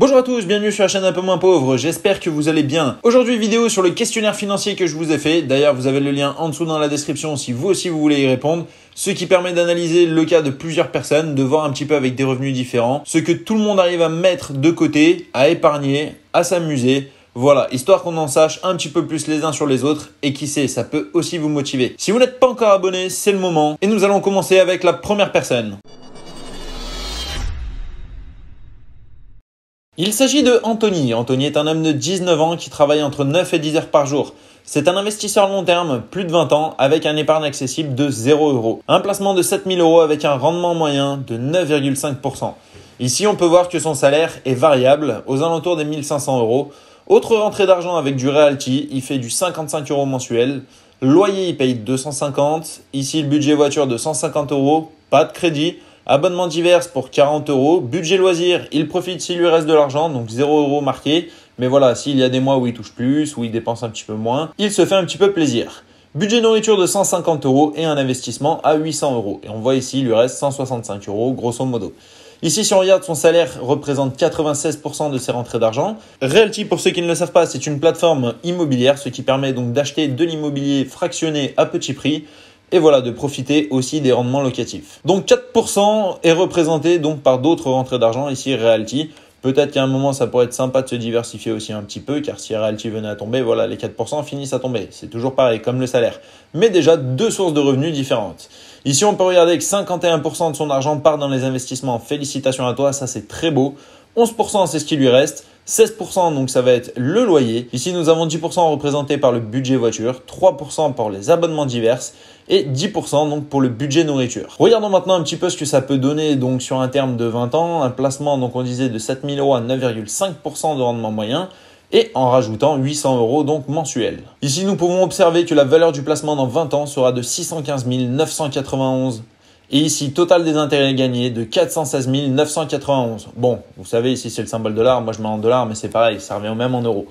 Bonjour à tous, bienvenue sur la chaîne Un peu moins pauvre, j'espère que vous allez bien. Aujourd'hui vidéo sur le questionnaire financier que je vous ai fait, d'ailleurs vous avez le lien en dessous dans la description si vous aussi vous voulez y répondre, ce qui permet d'analyser le cas de plusieurs personnes, de voir un petit peu avec des revenus différents, ce que tout le monde arrive à mettre de côté, à épargner, à s'amuser. Voilà, histoire qu'on en sache un petit peu plus les uns sur les autres et qui sait, ça peut aussi vous motiver. Si vous n'êtes pas encore abonné, c'est le moment et nous allons commencer avec la première personne. Il s'agit de Anthony. Anthony est un homme de 19 ans qui travaille entre 9 et 10 heures par jour. C'est un investisseur long terme, plus de 20 ans, avec un épargne accessible de 0 euros. Un placement de 7000 euros avec un rendement moyen de 9,5%. Ici, on peut voir que son salaire est variable, aux alentours des 1500 euros. Autre rentrée d'argent avec du Realty, il fait du 55 euros mensuel. Loyer, il paye 250. Ici, le budget voiture de 150 euros. Pas de crédit. Abonnement divers pour 40 euros. Budget loisir, il profite s'il lui reste de l'argent, donc 0 euros marqué. Mais voilà, s'il y a des mois où il touche plus, où il dépense un petit peu moins, il se fait un petit peu plaisir. Budget nourriture de 150 euros et un investissement à 800 euros. Et on voit ici, il lui reste 165 euros, grosso modo. Ici, si on regarde, son salaire représente 96% de ses rentrées d'argent. Realty, pour ceux qui ne le savent pas, c'est une plateforme immobilière, ce qui permet donc d'acheter de l'immobilier fractionné à petit prix et voilà de profiter aussi des rendements locatifs. Donc 4% est représenté donc par d'autres rentrées d'argent ici Realty. Peut-être qu'à un moment ça pourrait être sympa de se diversifier aussi un petit peu car si Realty venait à tomber, voilà les 4% finissent à tomber. C'est toujours pareil comme le salaire. Mais déjà deux sources de revenus différentes. Ici on peut regarder que 51% de son argent part dans les investissements. Félicitations à toi, ça c'est très beau. 11% c'est ce qui lui reste. 16% donc ça va être le loyer. Ici nous avons 10% représenté par le budget voiture, 3% pour les abonnements divers et 10% donc pour le budget nourriture. Regardons maintenant un petit peu ce que ça peut donner donc sur un terme de 20 ans, un placement donc on disait de 7000 euros à 9,5% de rendement moyen et en rajoutant 800 euros donc mensuels. Ici nous pouvons observer que la valeur du placement dans 20 ans sera de 615 991 et ici, total des intérêts gagnés de 416 991. Bon, vous savez, ici c'est le symbole dollar, moi je mets en dollars, mais c'est pareil, ça revient même en euros.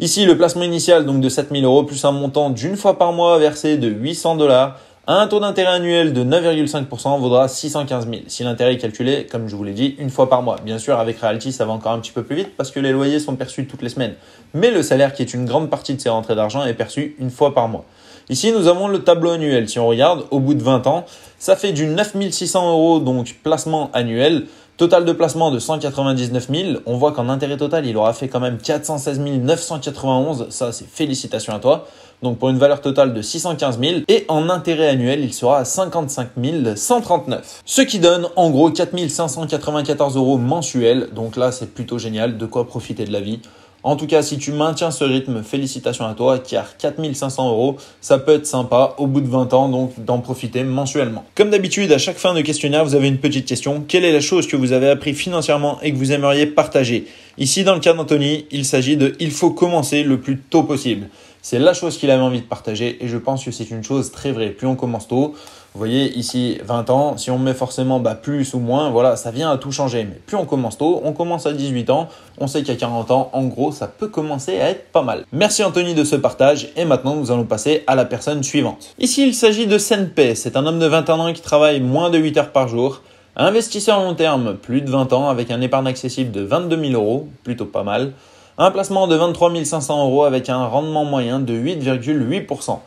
Ici, le placement initial donc de 7000 euros plus un montant d'une fois par mois versé de 800 dollars un taux d'intérêt annuel de 9,5% vaudra 615 000 si l'intérêt est calculé, comme je vous l'ai dit, une fois par mois. Bien sûr, avec Realty, ça va encore un petit peu plus vite parce que les loyers sont perçus toutes les semaines. Mais le salaire, qui est une grande partie de ces rentrées d'argent, est perçu une fois par mois. Ici, nous avons le tableau annuel. Si on regarde, au bout de 20 ans, ça fait du 9600 euros, donc placement annuel. Total de placement de 199 000. On voit qu'en intérêt total, il aura fait quand même 416 991. Ça, c'est félicitations à toi. Donc pour une valeur totale de 615 000. Et en intérêt annuel, il sera à 55 139. Ce qui donne en gros 4594 euros mensuels. Donc là, c'est plutôt génial. De quoi profiter de la vie. En tout cas, si tu maintiens ce rythme, félicitations à toi, car 4500 euros, ça peut être sympa au bout de 20 ans, donc d'en profiter mensuellement. Comme d'habitude, à chaque fin de questionnaire, vous avez une petite question. Quelle est la chose que vous avez appris financièrement et que vous aimeriez partager Ici, dans le cas d'Anthony, il s'agit de il faut commencer le plus tôt possible. C'est la chose qu'il avait envie de partager et je pense que c'est une chose très vraie. Plus on commence tôt, vous voyez, ici, 20 ans, si on met forcément bah, plus ou moins, voilà, ça vient à tout changer. Mais plus on commence tôt, on commence à 18 ans, on sait qu'à 40 ans, en gros, ça peut commencer à être pas mal. Merci Anthony de ce partage, et maintenant nous allons passer à la personne suivante. Ici, il s'agit de Senpei, c'est un homme de 21 ans qui travaille moins de 8 heures par jour, investisseur long terme, plus de 20 ans, avec un épargne accessible de 22 000 euros, plutôt pas mal, un placement de 23 500 euros avec un rendement moyen de 8,8%.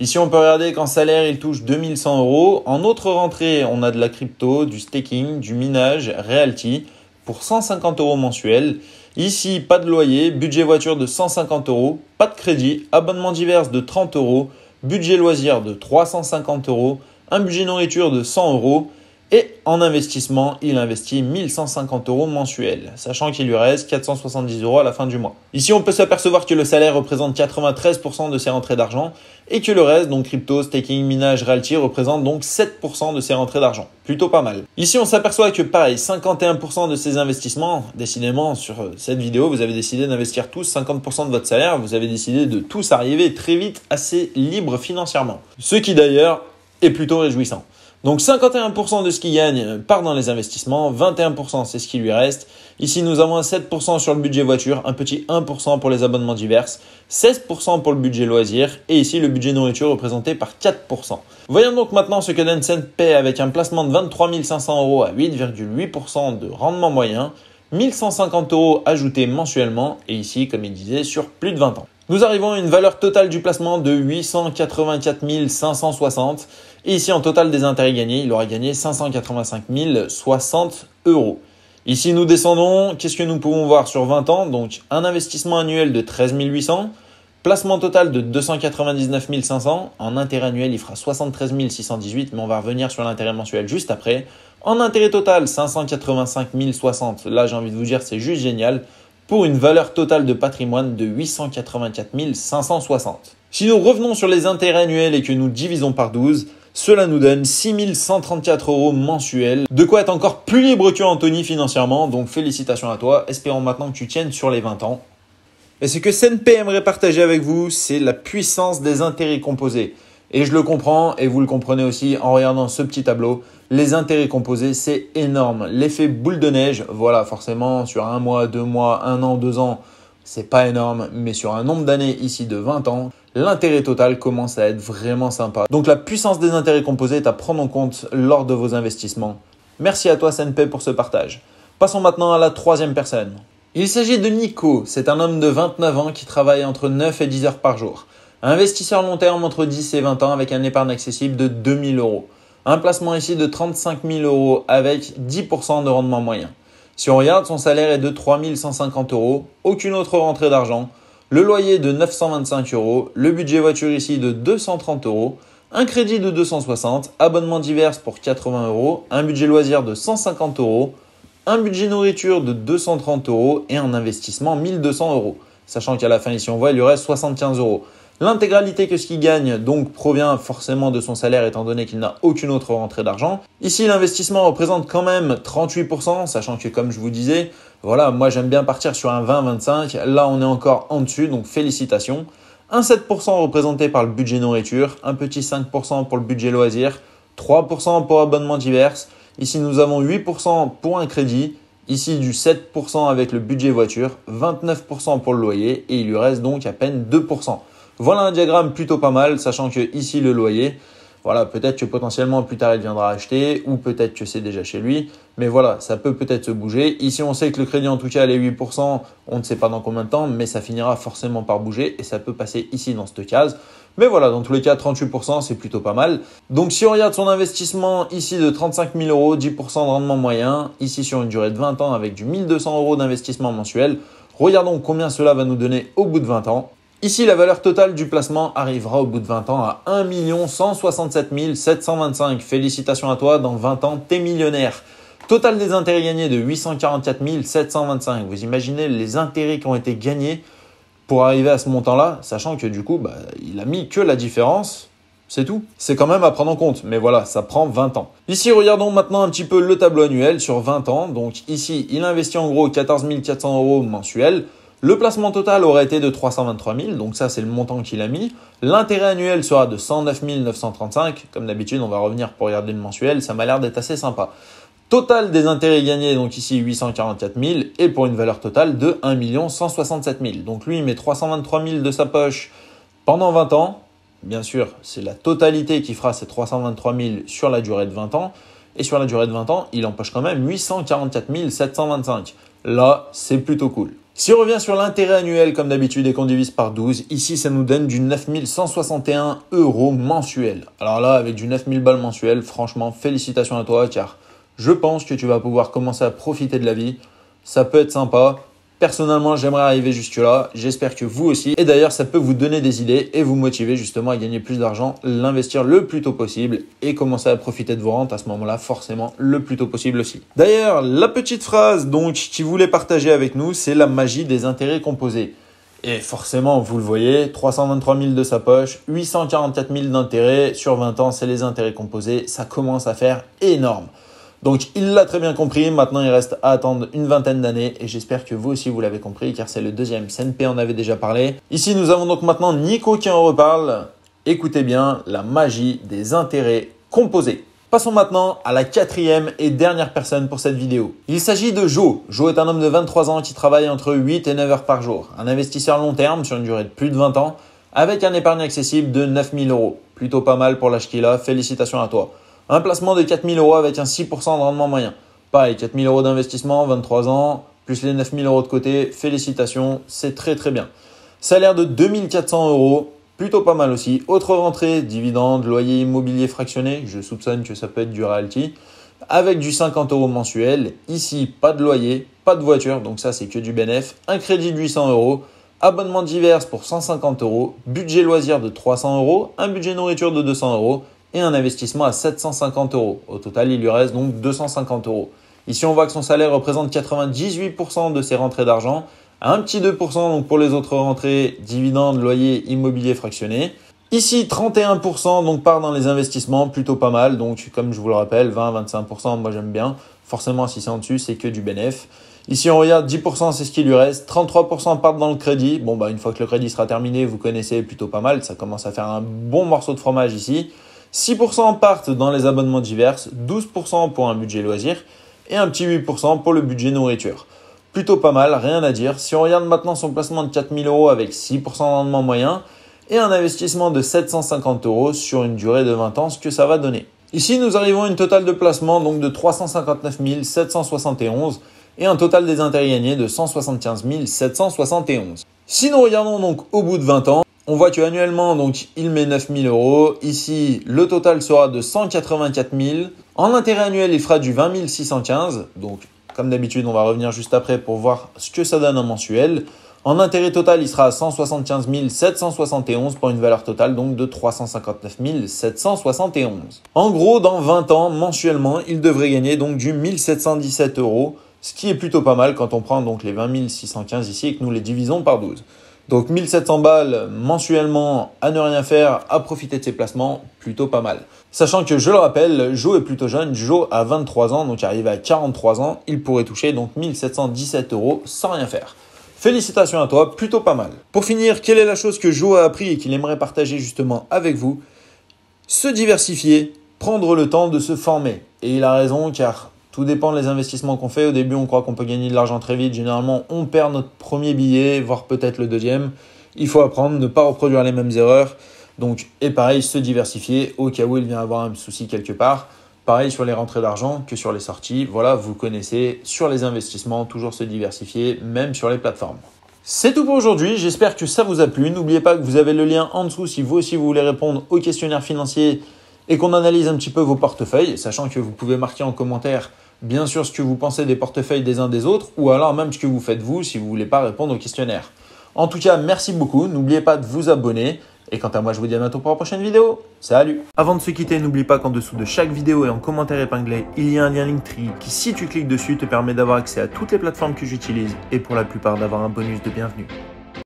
Ici, on peut regarder qu'en salaire, il touche 2100 euros. En autre rentrée, on a de la crypto, du staking, du minage, realty pour 150 euros mensuels. Ici, pas de loyer, budget voiture de 150 euros, pas de crédit, abonnement divers de 30 euros, budget loisir de 350 euros, un budget nourriture de 100 euros et en investissement, il investit 1150 euros mensuels, sachant qu'il lui reste 470 euros à la fin du mois. Ici, on peut s'apercevoir que le salaire représente 93% de ses rentrées d'argent et que le reste, donc crypto, staking, minage, realty, représente donc 7% de ses rentrées d'argent. Plutôt pas mal. Ici, on s'aperçoit que pareil, 51% de ses investissements, décidément, sur euh, cette vidéo, vous avez décidé d'investir tous 50% de votre salaire, vous avez décidé de tous arriver très vite assez libre financièrement. Ce qui d'ailleurs est plutôt réjouissant. Donc 51% de ce qu'il gagne part dans les investissements, 21% c'est ce qui lui reste. Ici nous avons un 7% sur le budget voiture, un petit 1% pour les abonnements divers, 16% pour le budget loisirs et ici le budget nourriture représenté par 4%. Voyons donc maintenant ce que nansen paie avec un placement de 23 500 euros à 8,8% de rendement moyen. 1150 euros ajoutés mensuellement, et ici, comme il disait, sur plus de 20 ans. Nous arrivons à une valeur totale du placement de 884 560. Et ici, en total des intérêts gagnés, il aura gagné 585 060 euros. Ici, nous descendons. Qu'est-ce que nous pouvons voir sur 20 ans Donc, un investissement annuel de 13 800, placement total de 299 500. En intérêt annuel, il fera 73 618, mais on va revenir sur l'intérêt mensuel juste après. En intérêt total, 585 060. Là, j'ai envie de vous dire, c'est juste génial pour une valeur totale de patrimoine de 884 560. Si nous revenons sur les intérêts annuels et que nous divisons par 12, cela nous donne 6134 euros mensuels. De quoi être encore plus libre que Anthony financièrement. Donc félicitations à toi. Espérons maintenant que tu tiennes sur les 20 ans. Et ce que SNP aimerait partager avec vous, c'est la puissance des intérêts composés. Et je le comprends, et vous le comprenez aussi en regardant ce petit tableau. Les intérêts composés, c'est énorme. L'effet boule de neige, voilà, forcément, sur un mois, deux mois, un an, deux ans, c'est pas énorme, mais sur un nombre d'années ici de 20 ans, l'intérêt total commence à être vraiment sympa. Donc la puissance des intérêts composés est à prendre en compte lors de vos investissements. Merci à toi S&P pour ce partage. Passons maintenant à la troisième personne. Il s'agit de Nico, c'est un homme de 29 ans qui travaille entre 9 et 10 heures par jour. investisseur long terme entre 10 et 20 ans avec un épargne accessible de 2000 euros. Un placement ici de 35 000 euros avec 10% de rendement moyen. Si on regarde, son salaire est de 3150 euros, aucune autre rentrée d'argent, le loyer de 925 euros, le budget voiture ici de 230 euros, un crédit de 260, abonnements divers pour 80 euros, un budget loisir de 150 euros, un budget nourriture de 230 euros et un investissement 1200 euros. Sachant qu'à la fin, ici, on voit, il lui reste 75 euros. L'intégralité que ce qu'il gagne donc provient forcément de son salaire étant donné qu'il n'a aucune autre rentrée d'argent. Ici, l'investissement représente quand même 38%, sachant que comme je vous disais, voilà, moi j'aime bien partir sur un 20-25, là on est encore en dessus, donc félicitations. Un 7% représenté par le budget nourriture, un petit 5% pour le budget loisirs, 3% pour abonnements divers. Ici, nous avons 8% pour un crédit. Ici, du 7% avec le budget voiture, 29% pour le loyer et il lui reste donc à peine 2%. Voilà un diagramme plutôt pas mal, sachant que ici le loyer, voilà, peut-être que potentiellement plus tard il viendra acheter, ou peut-être que c'est déjà chez lui, mais voilà, ça peut peut-être se bouger. Ici on sait que le crédit en tout cas est 8%, on ne sait pas dans combien de temps, mais ça finira forcément par bouger et ça peut passer ici dans cette case. Mais voilà, dans tous les cas, 38%, c'est plutôt pas mal. Donc si on regarde son investissement ici de 35 000 euros, 10% de rendement moyen, ici sur une durée de 20 ans avec du 1200 euros d'investissement mensuel, regardons combien cela va nous donner au bout de 20 ans. Ici, la valeur totale du placement arrivera au bout de 20 ans à 1 167 725. Félicitations à toi, dans 20 ans, t'es millionnaire. Total des intérêts gagnés de 844 725. Vous imaginez les intérêts qui ont été gagnés pour arriver à ce montant-là, sachant que du coup, bah, il a mis que la différence. C'est tout. C'est quand même à prendre en compte, mais voilà, ça prend 20 ans. Ici, regardons maintenant un petit peu le tableau annuel sur 20 ans. Donc ici, il investit en gros 14 400 euros mensuels. Le placement total aurait été de 323 000, donc ça c'est le montant qu'il a mis. L'intérêt annuel sera de 109 935, comme d'habitude on va revenir pour regarder le mensuel, ça m'a l'air d'être assez sympa. Total des intérêts gagnés, donc ici 844 000, et pour une valeur totale de 1 167 000. Donc lui il met 323 000 de sa poche pendant 20 ans. Bien sûr, c'est la totalité qui fera ces 323 000 sur la durée de 20 ans. Et sur la durée de 20 ans, il empoche quand même 844 725. Là, c'est plutôt cool. Si on revient sur l'intérêt annuel comme d'habitude et qu'on divise par 12, ici ça nous donne du 9161 euros mensuel. Alors là, avec du 9000 balles mensuelles, franchement, félicitations à toi car je pense que tu vas pouvoir commencer à profiter de la vie. Ça peut être sympa. Personnellement, j'aimerais arriver jusque-là. J'espère que vous aussi. Et d'ailleurs, ça peut vous donner des idées et vous motiver justement à gagner plus d'argent, l'investir le plus tôt possible et commencer à profiter de vos rentes à ce moment-là, forcément, le plus tôt possible aussi. D'ailleurs, la petite phrase donc qui voulait partager avec nous, c'est la magie des intérêts composés. Et forcément, vous le voyez, 323 000 de sa poche, 844 000 d'intérêts sur 20 ans, c'est les intérêts composés. Ça commence à faire énorme. Donc il l'a très bien compris, maintenant il reste à attendre une vingtaine d'années et j'espère que vous aussi vous l'avez compris car c'est le deuxième, CNP en avait déjà parlé. Ici nous avons donc maintenant Nico qui en reparle. Écoutez bien la magie des intérêts composés. Passons maintenant à la quatrième et dernière personne pour cette vidéo. Il s'agit de Joe. Joe est un homme de 23 ans qui travaille entre 8 et 9 heures par jour. Un investisseur long terme sur une durée de plus de 20 ans avec un épargne accessible de 9000 euros. Plutôt pas mal pour l'âge qu'il a, félicitations à toi. Un placement de 4000 euros avec un 6% de rendement moyen. Pareil, 4000 euros d'investissement, 23 ans, plus les 9000 euros de côté, félicitations, c'est très très bien. Salaire de 2400 euros, plutôt pas mal aussi. Autre rentrée, dividende, loyer immobilier fractionné, je soupçonne que ça peut être du realty, avec du 50 euros mensuel. Ici, pas de loyer, pas de voiture, donc ça c'est que du bénéf. Un crédit de 800 euros, abonnement divers pour 150 euros, budget loisir de 300 euros, un budget nourriture de 200 euros, et un investissement à 750 euros. Au total, il lui reste donc 250 euros. Ici, on voit que son salaire représente 98% de ses rentrées d'argent, un petit 2% donc pour les autres rentrées, dividendes, loyers, immobilier fractionnés. Ici, 31% donc part dans les investissements, plutôt pas mal. Donc, comme je vous le rappelle, 20-25%, moi j'aime bien. Forcément, si c'est en dessus, c'est que du bénéf. Ici, on regarde 10%, c'est ce qui lui reste. 33% partent dans le crédit. Bon, bah, une fois que le crédit sera terminé, vous connaissez plutôt pas mal. Ça commence à faire un bon morceau de fromage ici. 6% partent dans les abonnements divers, 12% pour un budget loisir et un petit 8% pour le budget nourriture. Plutôt pas mal, rien à dire. Si on regarde maintenant son placement de 4000 euros avec 6% de rendement moyen et un investissement de 750 euros sur une durée de 20 ans, ce que ça va donner. Ici, nous arrivons à une totale de placement donc de 359 771 et un total des intérêts gagnés de 175 771. Si nous regardons donc au bout de 20 ans, on voit qu'annuellement, annuellement, donc, il met 9000 euros. Ici, le total sera de 184 000. En intérêt annuel, il fera du 20 615. Donc, comme d'habitude, on va revenir juste après pour voir ce que ça donne en mensuel. En intérêt total, il sera à 175 771 pour une valeur totale donc de 359 771. En gros, dans 20 ans, mensuellement, il devrait gagner donc du 1717 euros, ce qui est plutôt pas mal quand on prend donc les 20 615 ici et que nous les divisons par 12. Donc 1700 balles mensuellement à ne rien faire, à profiter de ses placements, plutôt pas mal. Sachant que je le rappelle, Joe est plutôt jeune, Joe a 23 ans, donc arrivé à 43 ans, il pourrait toucher donc 1717 euros sans rien faire. Félicitations à toi, plutôt pas mal. Pour finir, quelle est la chose que Joe a appris et qu'il aimerait partager justement avec vous Se diversifier, prendre le temps de se former. Et il a raison car tout les des investissements qu'on fait. Au début, on croit qu'on peut gagner de l'argent très vite. Généralement, on perd notre premier billet, voire peut-être le deuxième. Il faut apprendre, ne pas reproduire les mêmes erreurs. Donc, et pareil, se diversifier au cas où il vient avoir un souci quelque part. Pareil sur les rentrées d'argent que sur les sorties. Voilà, vous connaissez sur les investissements, toujours se diversifier, même sur les plateformes. C'est tout pour aujourd'hui, j'espère que ça vous a plu. N'oubliez pas que vous avez le lien en dessous si vous aussi vous voulez répondre aux questionnaires financiers et qu'on analyse un petit peu vos portefeuilles, sachant que vous pouvez marquer en commentaire bien sûr ce que vous pensez des portefeuilles des uns des autres, ou alors même ce que vous faites vous si vous ne voulez pas répondre au questionnaire. En tout cas, merci beaucoup, n'oubliez pas de vous abonner, et quant à moi, je vous dis à bientôt pour la prochaine vidéo. Salut Avant de se quitter, n'oublie pas qu'en dessous de chaque vidéo et en commentaire épinglé, il y a un lien Linktree qui, si tu cliques dessus, te permet d'avoir accès à toutes les plateformes que j'utilise et pour la plupart d'avoir un bonus de bienvenue.